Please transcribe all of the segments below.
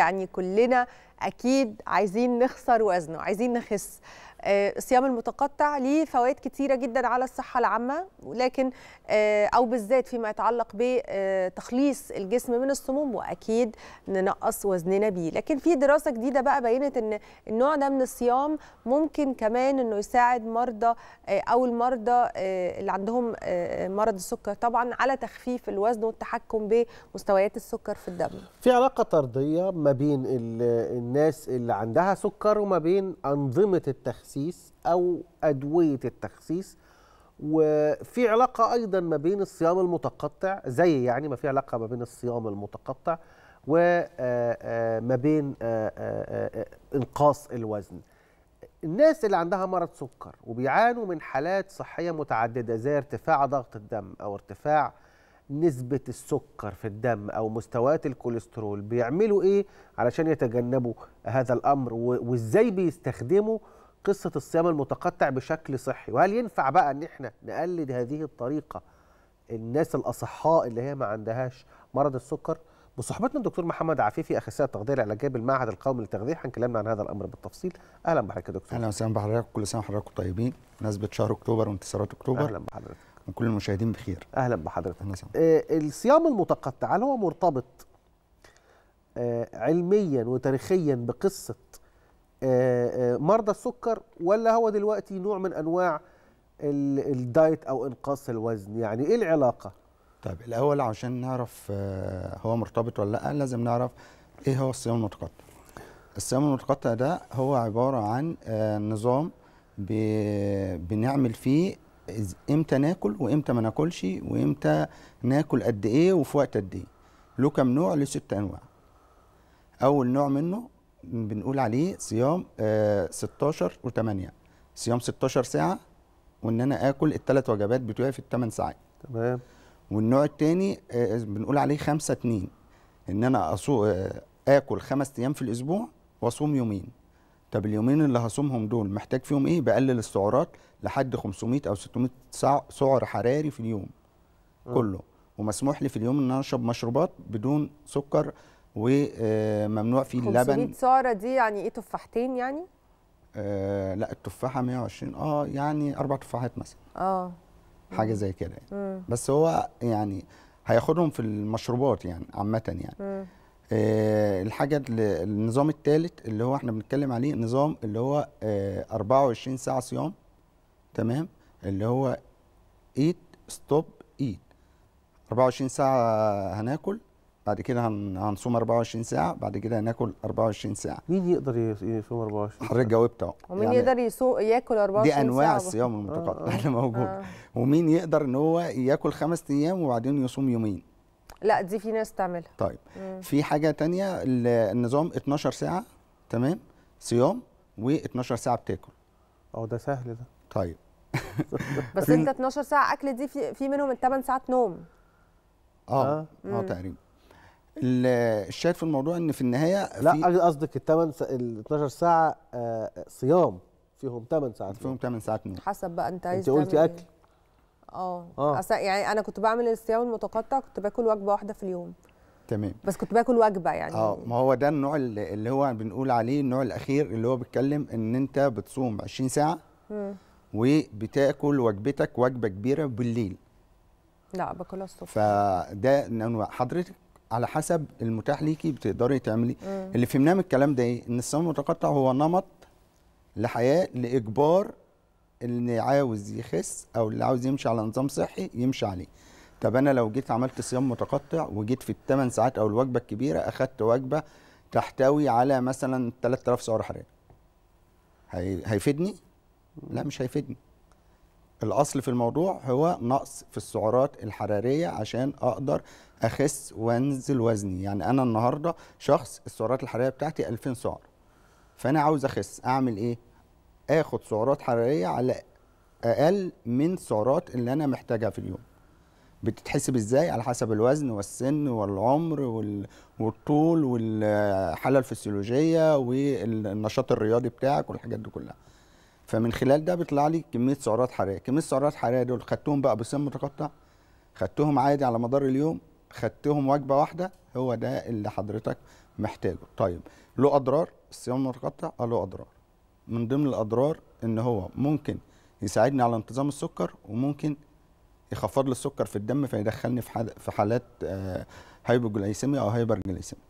يعني كلنا اكيد عايزين نخسر وزنه عايزين نخس آه، الصيام المتقطع ليه فوائد كتيرة جدا على الصحة العامة ولكن آه، أو بالذات فيما يتعلق بتخليص آه، الجسم من السموم وأكيد ننقص وزننا بيه لكن في دراسة جديدة بقى بينت أن النوع ده من الصيام ممكن كمان أنه يساعد مرضى أو المرضى اللي عندهم مرض السكر طبعا على تخفيف الوزن والتحكم بمستويات السكر في الدم في علاقة طردية ما بين الناس اللي عندها سكر وما بين أنظمة التخسيس أو أدوية التخسيس وفي علاقة أيضا ما بين الصيام المتقطع زي يعني ما في علاقة ما بين الصيام المتقطع وما آه، آه، بين آه، انقاص الوزن الناس اللي عندها مرض سكر وبيعانوا من حالات صحية متعددة زي ارتفاع ضغط الدم أو ارتفاع نسبة السكر في الدم أو مستويات الكوليسترول بيعملوا إيه علشان يتجنبوا هذا الأمر وإزاي بيستخدموا قصة الصيام المتقطع بشكل صحي وهل ينفع بقى إن إحنا نقلد هذه الطريقة الناس الأصحاء اللي هي ما عندهاش مرض السكر بصحبتنا الدكتور محمد عفيفي اخصائي التغذيه العلاجيه بالمعهد القومي للتغذيه هنكلمنا عن هذا الامر بالتفصيل اهلا بحضرتك يا دكتور اهلا وسهلا بحضرتك كل سنه وحضراتكم طيبين مناسبه شهر اكتوبر وانتصارات اكتوبر اهلا بحضرتك وكل المشاهدين بخير اهلا بحضرتك آه الصيام المتقطع هل هو مرتبط آه علميا وتاريخيا بقصه آه, آه، مرضى السكر ولا هو دلوقتي نوع من انواع الدايت او انقاص الوزن يعني ايه العلاقه طيب الاول عشان نعرف آه، هو مرتبط ولا لا لازم نعرف ايه هو الصيام المتقطع الصيام المتقطع ده هو عباره عن آه، نظام بنعمل فيه امتى ناكل وامتى ما ناكلش وامتى ناكل قد ايه وفي وقت قد ايه له كم نوع له ست انواع اول نوع منه بنقول عليه صيام آه 16 و8 صيام 16 ساعه وان انا اكل الثلاث وجبات بتوعي في الثمان ساعات تمام والنوع الثاني آه بنقول عليه 5 2 ان انا آه، اكل خمس ايام في الاسبوع واصوم يومين طب اليومين اللي هصومهم دول محتاج فيهم ايه بقلل السعرات لحد 500 او 600 سعر حراري في اليوم م. كله ومسموح لي في اليوم ان انا اشرب مشروبات بدون سكر وممنوع آه، فيه اللبن 500 سعره دي يعني ايه تفاحتين يعني آه لا التفاحه 120 اه يعني اربع تفاحات مثلا اه حاجه زي كده يعني. بس هو يعني هياخدهم في المشروبات يعني عامه يعني م. آه، الحاجه النظام الثالث اللي هو احنا بنتكلم عليه نظام اللي هو 24 آه، ساعه صيام تمام اللي هو ايت ستوب ايت 24 ساعه هناكل بعد كده هنصوم 24 ساعه بعد كده هناكل 24 ساعه مين يقدر يصوم 24 حضرتك جاوبت اهو ومين يعني يقدر يصوم ياكل 24 ساعه دي انواع ساعة الصيام المتقطع آه. اللي موجود آه. ومين يقدر ان هو ياكل خمس ايام وبعدين يصوم يومين لا دي في ناس تعملها طيب مم. في حاجه تانية النظام 12 ساعه تمام صيام و12 ساعه بتاكل اه ده سهل ده طيب بس انت 12 ساعه اكل دي في, في منهم 8 ساعات نوم اه اه, آه، تقريبا الشاهد في الموضوع ان في النهايه لا قصدك الثمان ال 12 ساعه آه، صيام فيهم 8 ساعات فيهم 8 ساعات نوم حسب بقى انت عايز انت قلتي اكل آه. اه اصل يعني انا كنت بعمل الصيام المتقطع كنت باكل وجبه واحده في اليوم تمام بس كنت باكل وجبه يعني اه ما هو ده النوع اللي هو بنقول عليه النوع الاخير اللي هو بيتكلم ان انت بتصوم 20 ساعه مم. وبتاكل وجبتك وجبه كبيره بالليل لا باكلها الصبح فده نوع حضرتك على حسب المتاح ليكي بتقدري تعملي اللي فهمناه من الكلام ده ايه ان الصيام المتقطع هو نمط لحياه لاجبار اللي عاوز يخس او اللي عاوز يمشي على نظام صحي يمشي عليه طب انا لو جيت عملت صيام متقطع وجيت في الثمان ساعات او الوجبه الكبيره اخدت وجبه تحتوي على مثلا 3000 سعره حراريه هي... هيفيدني لا مش هيفيدني الاصل في الموضوع هو نقص في السعرات الحراريه عشان اقدر اخس وانزل وزني يعني انا النهارده شخص السعرات الحراريه بتاعتي 2000 سعر فانا عاوز اخس اعمل ايه اخد سعرات حراريه على اقل من السعرات اللي انا محتاجها في اليوم بتتحسب ازاي على حسب الوزن والسن والعمر والطول والحاله الفسيولوجيه والنشاط الرياضي بتاعك والحاجات دي كلها فمن خلال ده بيطلع لي كميه سعرات حراريه كميه سعرات حراريه دول خدتهم بقى بصم متقطع خدتهم عادي على مدار اليوم خدتهم وجبه واحده هو ده اللي حضرتك محتاجه طيب له اضرار الصيام المتقطع اه له اضرار من ضمن الاضرار ان هو ممكن يساعدني على انتظام السكر وممكن يخفض لي السكر في الدم فيدخلني في في حالات آه، هايبوجلايسيميا او هايبرجلايسيميا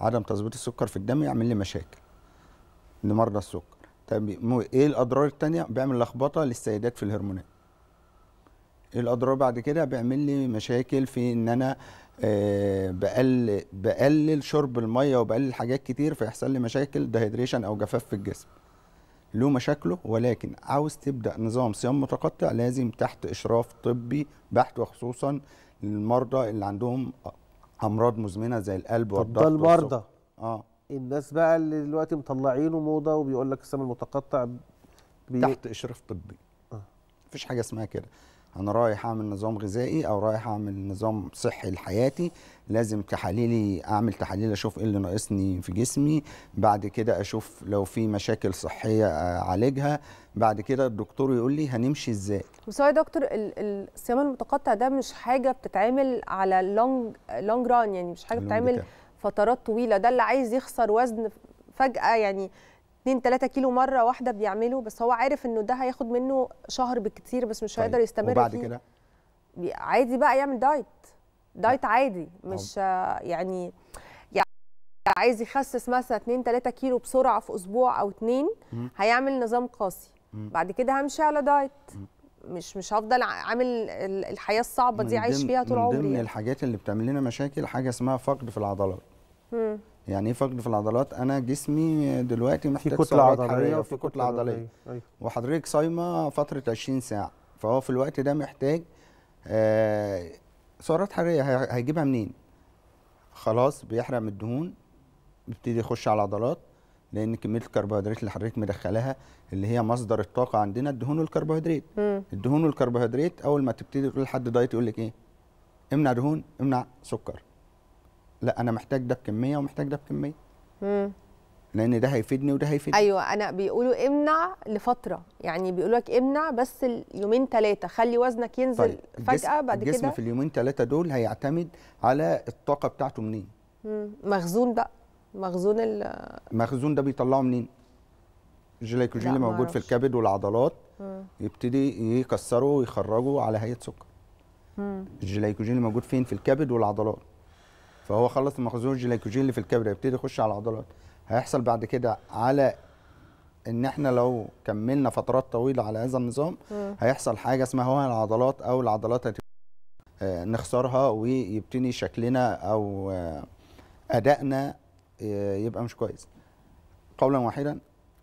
عدم تظبيط السكر في الدم يعمل لي مشاكل لمرضى السكر طيب ايه الاضرار الثانيه بيعمل لخبطه للسيدات في الهرمونات الاضرار بعد كده بيعمل لي مشاكل في ان انا آه، بقلل بقلل شرب الميه وبقلل حاجات كتير فيحصل لي مشاكل دهيدريشن او جفاف في الجسم له مشاكله ولكن عاوز تبدا نظام صيام متقطع لازم تحت اشراف طبي بحت وخصوصا للمرضى اللي عندهم امراض مزمنه زي القلب والضغط ده المرضى اه الناس بقى اللي دلوقتي مطلعينه موضه وبيقول لك الصيام المتقطع بي... تحت اشراف طبي آه. مفيش حاجه اسمها كده انا رايح اعمل نظام غذائي او رايح اعمل نظام صحي لحياتي لازم تحاليلي اعمل تحاليل اشوف ايه اللي ناقصني في جسمي بعد كده اشوف لو في مشاكل صحيه آه، اعالجها بعد كده الدكتور يقول لي هنمشي ازاي بس يا دكتور الصيام المتقطع ده مش حاجه بتتعمل على لونج لونج ران يعني مش حاجه بتتعمل فترات طويله ده اللي عايز يخسر وزن فجاه يعني 2 3 كيلو مره واحده بيعمله بس هو عارف انه ده هياخد منه شهر بكتير بس مش طيب. هيقدر يستمر وبعد فيه وبعد كده عادي بقى يعمل دايت دايت عادي اه. مش يعني يعني عايز يخسس مثلا 2 3 كيلو بسرعه في اسبوع او اتنين هيعمل نظام قاسي بعد كده همشي على دايت مش مش هفضل عامل الحياه الصعبه دي عايش فيها طول عمري من ضمن يعني. الحاجات اللي بتعمل لنا مشاكل حاجه اسمها فقد في العضلات يعني ايه فقد في العضلات انا جسمي دلوقتي محتاج في كتله عضليه وفي كتله عضليه أيوة. وحضرتك صايمه فتره 20 ساعه فهو في الوقت ده محتاج آه سعرات حراريه هيجيبها منين خلاص بيحرق من الدهون بيبتدي يخش على العضلات لان كميه الكربوهيدرات اللي حضرتك مدخلاها اللي هي مصدر الطاقه عندنا الدهون والكربوهيدرات الدهون والكربوهيدرات اول ما تبتدي تقول لحد دايت يقول لك ايه امنع دهون امنع سكر لا انا محتاج ده بكميه ومحتاج ده بكميه امم لان ده هيفيدني وده هيفيدني ايوه انا بيقولوا امنع لفتره يعني بيقولوا لك امنع بس اليومين ثلاثه خلي وزنك ينزل طيب. فجاه الجسم بعد كده الجسم في اليومين ثلاثه دول هيعتمد على الطاقه بتاعته منين مم. مخزون بقى مخزون ال مخزون ده بيطلعه منين الجليكوجين اللي موجود في الكبد والعضلات مم. يبتدي يكسره ويخرجه على هيئه سكر الجليكوجين اللي موجود فين في الكبد والعضلات فهو خلص المخزون الجلايكوجين اللي في الكبد يبتدي يخش على العضلات هيحصل بعد كده على ان احنا لو كملنا فترات طويله على هذا النظام م. هيحصل حاجه اسمها هو العضلات او العضلات آه، نخسرها ويبتدي شكلنا او آه، ادائنا آه، يبقى مش كويس قولا واحدا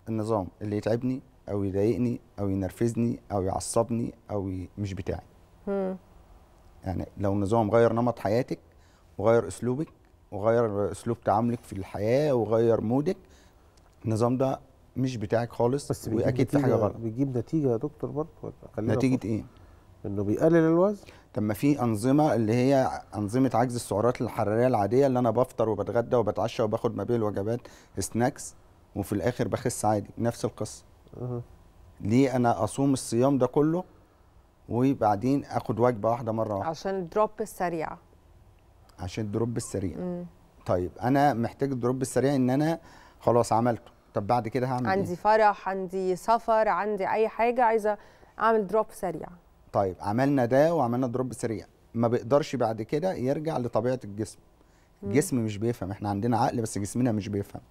النظام اللي يتعبني او يضايقني او ينرفزني او يعصبني او مش بتاعي م. يعني لو نظام غير نمط حياتك وغير اسلوبك وغير اسلوب تعاملك في الحياه وغير مودك النظام ده مش بتاعك خالص بس واكيد في حاجه غلط بيجيب نتيجه يا دكتور برضه نتيجه فوق. ايه انه بيقلل الوزن طب ما في انظمه اللي هي انظمه عجز السعرات الحراريه العاديه اللي انا بفطر وبتغدى وبتعشى وباخد ما بين الوجبات سناكس وفي الاخر بخس عادي نفس القصه ليه انا اصوم الصيام ده كله وبعدين اخد وجبه واحده مره واحده عشان الدروب السريعه عشان الدروب السريع مم. طيب انا محتاج الدروب السريع ان انا خلاص عملته طب بعد كده هعمل إيه؟ عندي إيه؟ فرح عندي سفر عندي اي حاجه عايزه اعمل دروب سريع طيب عملنا ده وعملنا دروب سريع ما بيقدرش بعد كده يرجع لطبيعه الجسم الجسم مش بيفهم احنا عندنا عقل بس جسمنا مش بيفهم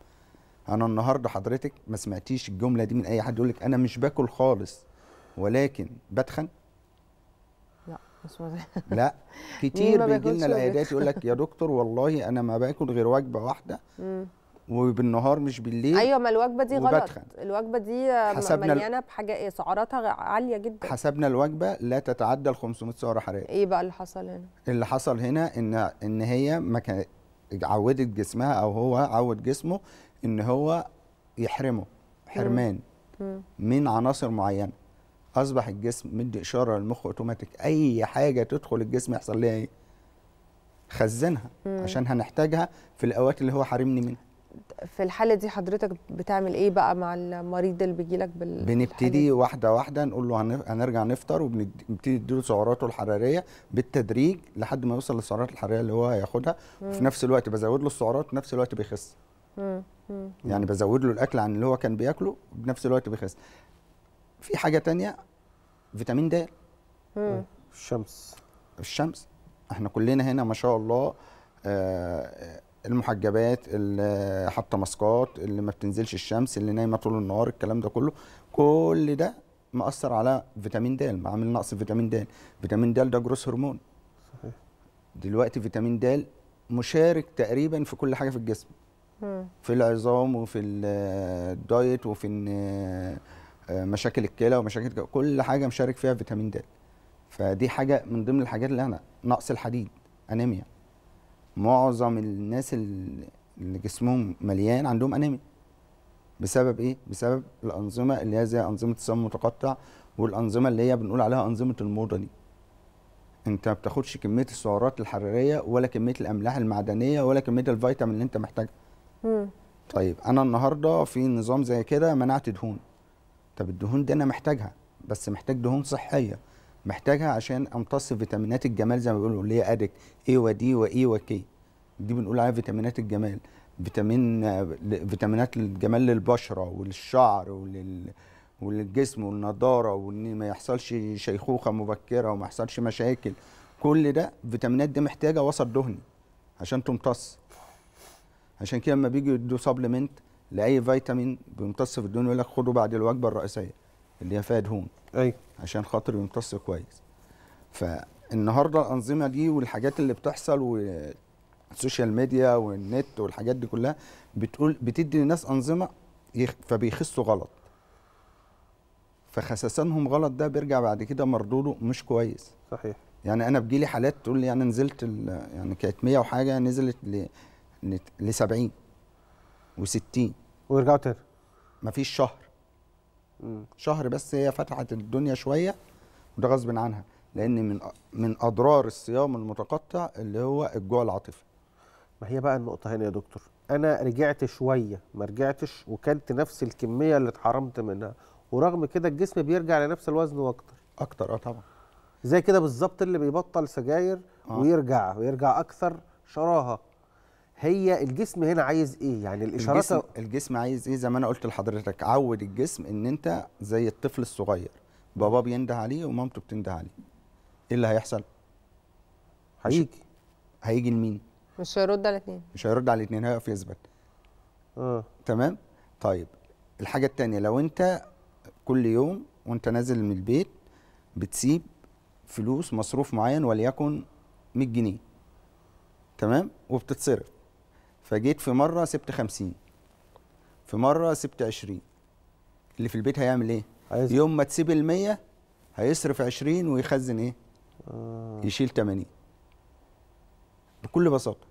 انا النهارده حضرتك ما سمعتيش الجمله دي من اي حد يقول لك انا مش باكل خالص ولكن بتخن لا كتير بيجي لنا العيادات يقول لك يا دكتور والله انا ما باكل غير وجبه واحده وبالنهار مش بالليل ايوه ما الوجبه دي وبدخن. غلط الوجبه دي مليانه بحاجه ايه سعراتها عاليه جدا حسبنا الوجبه لا تتعدى ال 500 سعره حراريه ايه بقى اللي حصل هنا اللي حصل هنا ان ان هي ما عودت جسمها او هو عود جسمه ان هو يحرمه حرمان مم. من عناصر معينه اصبح الجسم مدي اشاره للمخ اوتوماتيك اي حاجه تدخل الجسم يحصل لها ايه خزنها مم. عشان هنحتاجها في الاوقات اللي هو حارمني منها في الحاله دي حضرتك بتعمل ايه بقى مع المريض اللي بيجي لك بال بنبتدي واحده واحده نقول له هنرجع نفطر وبنبتدي نديله سعراته الحراريه بالتدريج لحد ما يوصل للسعرات الحراريه اللي هو هياخدها وفي نفس الوقت بزود له السعرات وفي نفس الوقت بيخس مم. يعني بزود له الاكل عن اللي هو كان بياكله نفس الوقت بيخس في حاجه تانية فيتامين د الشمس الشمس احنا كلنا هنا ما شاء الله آه, آه، المحجبات اللي آه، حاطه ماسكات اللي ما بتنزلش الشمس اللي نايمه طول النهار الكلام ده كله كل ده مأثر على فيتامين د عامل نقص فيتامين د فيتامين د ده جروس هرمون صحيح دلوقتي فيتامين د مشارك تقريبا في كل حاجه في الجسم في العظام وفي آه، الدايت وفي آه، مشاكل الكلى ومشاكل كل حاجه مشارك فيها فيتامين د فدي حاجه من ضمن الحاجات اللي انا نقص الحديد انيميا معظم الناس اللي جسمهم مليان عندهم انيميا بسبب ايه بسبب الانظمه اللي هي زي انظمه السم المتقطع والانظمه اللي هي بنقول عليها انظمه الموضه دي انت ما بتاخدش كميه السعرات الحراريه ولا كميه الاملاح المعدنيه ولا كميه الفيتامين اللي انت محتاجها طيب انا النهارده في نظام زي كده منعت دهون طب الدهون دي انا محتاجها بس محتاج دهون صحيه محتاجها عشان امتص فيتامينات الجمال زي ما بيقولوا اللي هي ادك اي ودي واي e وكي دي بنقول عليها فيتامينات الجمال فيتامين فيتامينات الجمال للبشره وللشعر ولل وللجسم والنضاره وان ما يحصلش شيخوخه مبكره وما يحصلش مشاكل كل ده فيتامينات دي محتاجه وسط دهني عشان تمتص عشان كده لما بيجوا يدوا سبلمنت لاي فيتامين بيمتص في الدهون يقول لك خده بعد الوجبه الرئيسيه اللي هي فيها دهون ايوه عشان خاطر يمتص كويس فالنهارده الانظمه دي والحاجات اللي بتحصل والسوشيال ميديا والنت والحاجات دي كلها بتقول بتدي للناس انظمه يخ... فبيخسوا غلط فخسسانهم غلط ده بيرجع بعد كده مردوده مش كويس صحيح يعني انا بيجي لي حالات تقول لي انا يعني نزلت يعني كانت 100 وحاجه نزلت ل ل 70 وستين ورجعوا تاني مفيش شهر مم. شهر بس هي فتحت الدنيا شويه وده غصب عنها لان من من اضرار الصيام المتقطع اللي هو الجوع العاطفي ما هي بقى النقطه هنا يا دكتور انا رجعت شويه ما رجعتش وكلت نفس الكميه اللي اتحرمت منها ورغم كده الجسم بيرجع لنفس الوزن واكتر اكتر اه طبعا زي كده بالظبط اللي بيبطل سجاير آه. ويرجع ويرجع اكثر شراهه هي الجسم هنا عايز ايه يعني الاشارات الجسم, الجسم عايز ايه زي ما انا قلت لحضرتك عود الجسم ان انت زي الطفل الصغير باباه بينده عليه ومامته بتنده عليه ايه اللي هيحصل هيجي هيجي لمين مش هيرد على الاثنين مش هيرد على الاثنين هيقف يثبت اه تمام طيب الحاجه الثانيه لو انت كل يوم وانت نازل من البيت بتسيب فلوس مصروف معين وليكن 100 جنيه تمام وبتتصرف فجيت في مره سبت 50 في مره سبت 20 اللي في البيت هيعمل ايه عايز. يوم ما تسيب ال100 هيصرف 20 ويخزن ايه آه. يشيل 80 بكل بساطه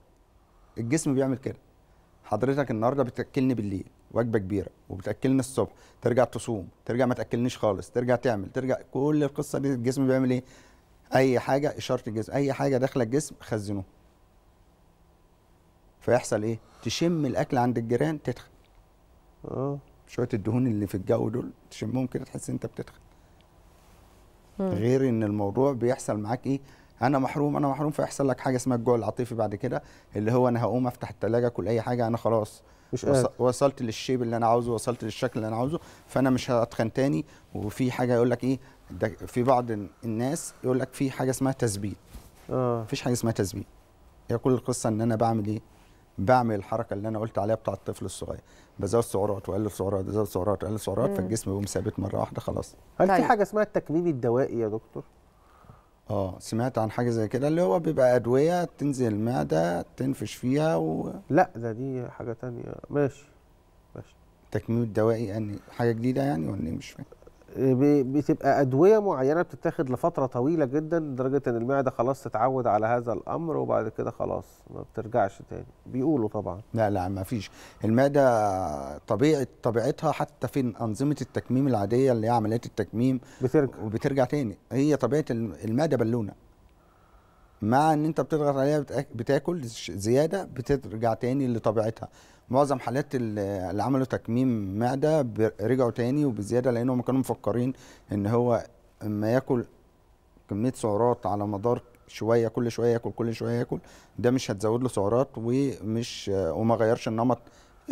الجسم بيعمل كده حضرتك النهارده بتاكلني بالليل وجبه كبيره وبتاكلني الصبح ترجع تصوم ترجع ما تاكلنيش خالص ترجع تعمل ترجع كل القصه دي الجسم بيعمل ايه اي حاجه اشاره الجسم اي حاجه داخله الجسم خزنوه فيحصل ايه تشم الاكل عند الجيران تدخل. اه شويه الدهون اللي في الجو دول تشمهم كده تحس انت بتدخن غير ان الموضوع بيحصل معاك ايه انا محروم انا محروم فيحصل لك حاجه اسمها الجوع العاطفي بعد كده اللي هو انا هقوم افتح الثلاجه اكل اي حاجه انا خلاص مش قادر. وصلت للشيب اللي انا عاوزه وصلت للشكل اللي انا عاوزه فانا مش هتخن تاني وفي حاجه يقول لك ايه ده في بعض الناس يقول لك في حاجه اسمها تثبيت اه مفيش حاجه اسمها تثبيت هي كل القصه ان انا بعمل ايه بعمل الحركه اللي انا قلت عليها بتاع الطفل الصغير بزود سعرات واقلل سعرات بزود سعرات واقلل سعرات فالجسم بيقوم ثابت مره واحده خلاص هل طيب. في حاجه اسمها التكميم الدوائي يا دكتور اه سمعت عن حاجه زي كده اللي هو بيبقى ادويه تنزل المعده تنفش فيها و... لا ده دي حاجه تانية ماشي ماشي التكميم الدوائي يعني حاجه جديده يعني ولا إيه؟ مش فاهم بتبقى ادويه معينه بتتاخد لفتره طويله جدا لدرجه ان المعده خلاص تتعود على هذا الامر وبعد كده خلاص ما بترجعش تاني بيقولوا طبعا لا لا ما فيش المعده طبيعه طبيعتها حتى في انظمه التكميم العاديه اللي هي عمليات التكميم بترجع وبترجع تاني هي طبيعه المعده بالونه مع ان انت بتضغط عليها بتاكل زياده بترجع تاني لطبيعتها معظم حالات اللي عملوا تكميم معده رجعوا تاني وبزياده لانهم كانوا مفكرين ان هو اما ياكل كميه سعرات على مدار شويه كل شويه ياكل كل شويه ياكل ده مش هتزود له سعرات ومش وما غيرش النمط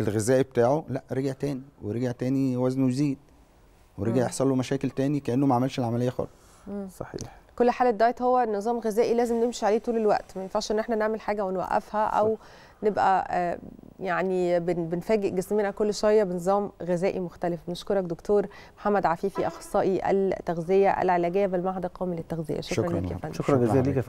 الغذائي بتاعه لا رجع تاني ورجع تاني وزنه يزيد ورجع يحصل له مشاكل تاني كانه ما عملش العمليه خالص صحيح كل حاله دايت هو نظام غذائي لازم نمشي عليه طول الوقت ما ينفعش ان احنا نعمل حاجه ونوقفها او نبقى آه، يعني بنفاجئ جسمنا كل شويه بنظام غذائي مختلف نشكرك دكتور محمد عفيفي اخصائي التغذيه العلاجيه بالمعهد القومي للتغذيه شكرا, شكرا لك يا فندم شكرا جزيلا لك